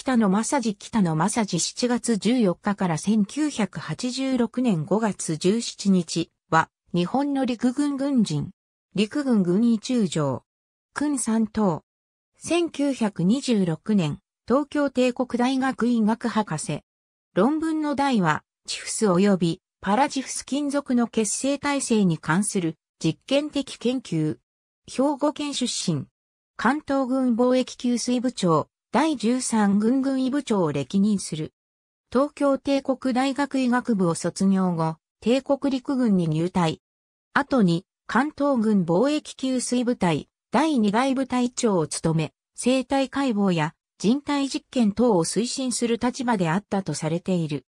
北野正治北野正治7月14日から1986年5月17日は日本の陸軍軍人、陸軍軍医中将、訓三等。1926年、東京帝国大学医学博士。論文の題は、チフス及びパラジフス金属の結成体制に関する実験的研究。兵庫県出身。関東軍貿易給水部長、第13軍軍医部長を歴任する。東京帝国大学医学部を卒業後、帝国陸軍に入隊。後に、関東軍貿易給水部隊、第2大部隊長を務め、生体解剖や人体実験等を推進する立場であったとされている。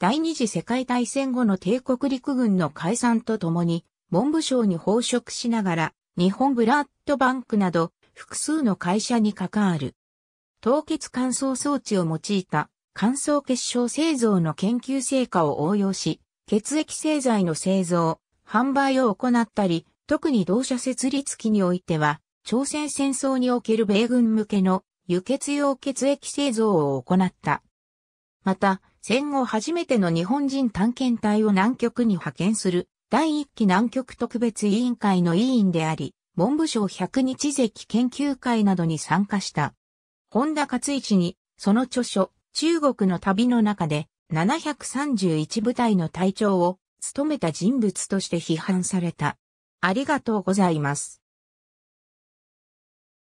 第二次世界大戦後の帝国陸軍の解散とともに、文部省に報職しながら、日本ブラッドバンクなど、複数の会社に関わる。凍結乾燥装置を用いた乾燥結晶製造の研究成果を応用し、血液製剤の製造、販売を行ったり、特に同社設立期においては、朝鮮戦争における米軍向けの輸血用血液製造を行った。また、戦後初めての日本人探検隊を南極に派遣する第1期南極特別委員会の委員であり、文部省百日関研究会などに参加した。本田勝一に、その著書、中国の旅の中で、731部隊の隊長を務めた人物として批判された。ありがとうございます。